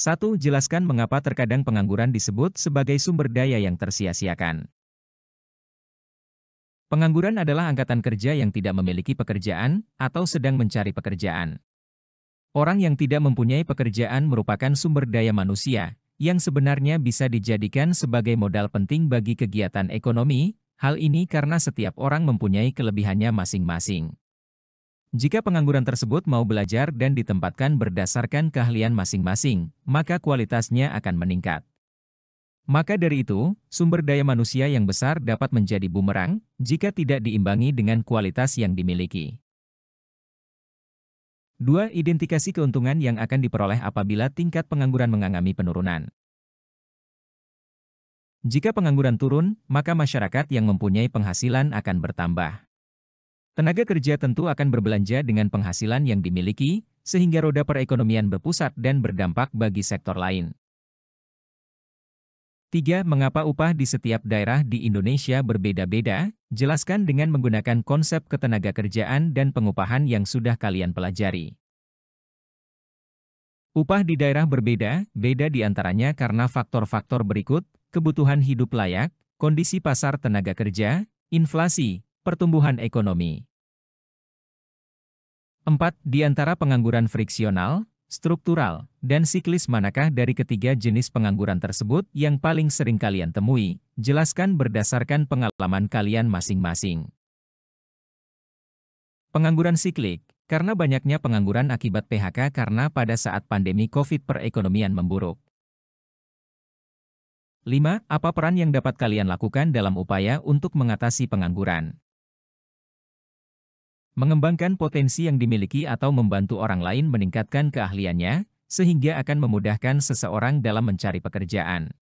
1. Jelaskan mengapa terkadang pengangguran disebut sebagai sumber daya yang tersia-siakan. Pengangguran adalah angkatan kerja yang tidak memiliki pekerjaan atau sedang mencari pekerjaan. Orang yang tidak mempunyai pekerjaan merupakan sumber daya manusia yang sebenarnya bisa dijadikan sebagai modal penting bagi kegiatan ekonomi. Hal ini karena setiap orang mempunyai kelebihannya masing-masing. Jika pengangguran tersebut mau belajar dan ditempatkan berdasarkan keahlian masing-masing, maka kualitasnya akan meningkat. Maka dari itu, sumber daya manusia yang besar dapat menjadi bumerang jika tidak diimbangi dengan kualitas yang dimiliki. 2. Identifikasi keuntungan yang akan diperoleh apabila tingkat pengangguran mengalami penurunan. Jika pengangguran turun, maka masyarakat yang mempunyai penghasilan akan bertambah. Tenaga kerja tentu akan berbelanja dengan penghasilan yang dimiliki, sehingga roda perekonomian berpusat dan berdampak bagi sektor lain. 3. Mengapa upah di setiap daerah di Indonesia berbeda-beda? Jelaskan dengan menggunakan konsep ketenaga kerjaan dan pengupahan yang sudah kalian pelajari. Upah di daerah berbeda, beda di antaranya karena faktor-faktor berikut, kebutuhan hidup layak, kondisi pasar tenaga kerja, inflasi, pertumbuhan ekonomi. 4. Di antara pengangguran friksional, struktural, dan siklis manakah dari ketiga jenis pengangguran tersebut yang paling sering kalian temui? Jelaskan berdasarkan pengalaman kalian masing-masing. Pengangguran siklik, karena banyaknya pengangguran akibat PHK karena pada saat pandemi COVID perekonomian memburuk. 5. Apa peran yang dapat kalian lakukan dalam upaya untuk mengatasi pengangguran? Mengembangkan potensi yang dimiliki atau membantu orang lain meningkatkan keahliannya, sehingga akan memudahkan seseorang dalam mencari pekerjaan.